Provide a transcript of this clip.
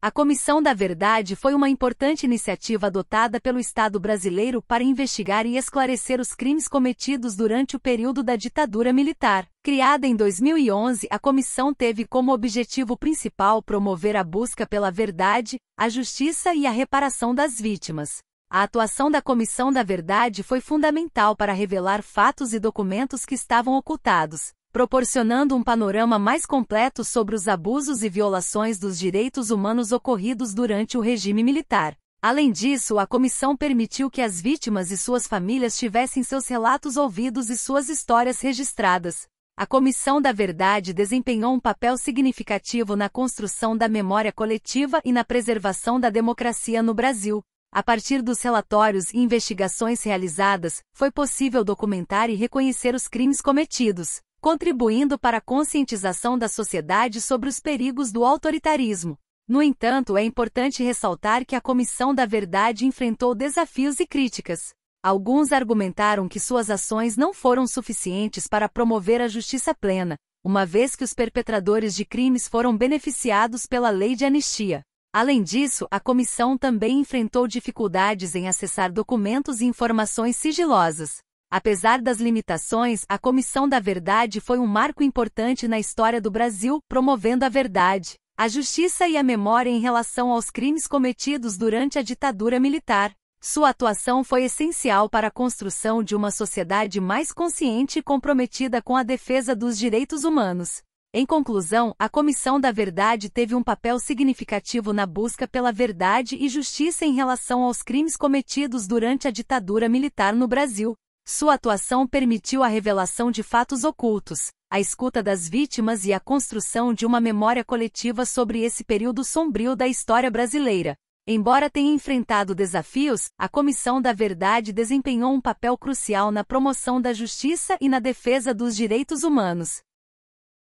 A Comissão da Verdade foi uma importante iniciativa adotada pelo Estado brasileiro para investigar e esclarecer os crimes cometidos durante o período da ditadura militar. Criada em 2011, a comissão teve como objetivo principal promover a busca pela verdade, a justiça e a reparação das vítimas. A atuação da Comissão da Verdade foi fundamental para revelar fatos e documentos que estavam ocultados, proporcionando um panorama mais completo sobre os abusos e violações dos direitos humanos ocorridos durante o regime militar. Além disso, a comissão permitiu que as vítimas e suas famílias tivessem seus relatos ouvidos e suas histórias registradas. A Comissão da Verdade desempenhou um papel significativo na construção da memória coletiva e na preservação da democracia no Brasil, a partir dos relatórios e investigações realizadas, foi possível documentar e reconhecer os crimes cometidos, contribuindo para a conscientização da sociedade sobre os perigos do autoritarismo. No entanto, é importante ressaltar que a Comissão da Verdade enfrentou desafios e críticas. Alguns argumentaram que suas ações não foram suficientes para promover a justiça plena, uma vez que os perpetradores de crimes foram beneficiados pela lei de anistia. Além disso, a comissão também enfrentou dificuldades em acessar documentos e informações sigilosas. Apesar das limitações, a Comissão da Verdade foi um marco importante na história do Brasil, promovendo a verdade, a justiça e a memória em relação aos crimes cometidos durante a ditadura militar. Sua atuação foi essencial para a construção de uma sociedade mais consciente e comprometida com a defesa dos direitos humanos. Em conclusão, a Comissão da Verdade teve um papel significativo na busca pela verdade e justiça em relação aos crimes cometidos durante a ditadura militar no Brasil. Sua atuação permitiu a revelação de fatos ocultos, a escuta das vítimas e a construção de uma memória coletiva sobre esse período sombrio da história brasileira. Embora tenha enfrentado desafios, a Comissão da Verdade desempenhou um papel crucial na promoção da justiça e na defesa dos direitos humanos.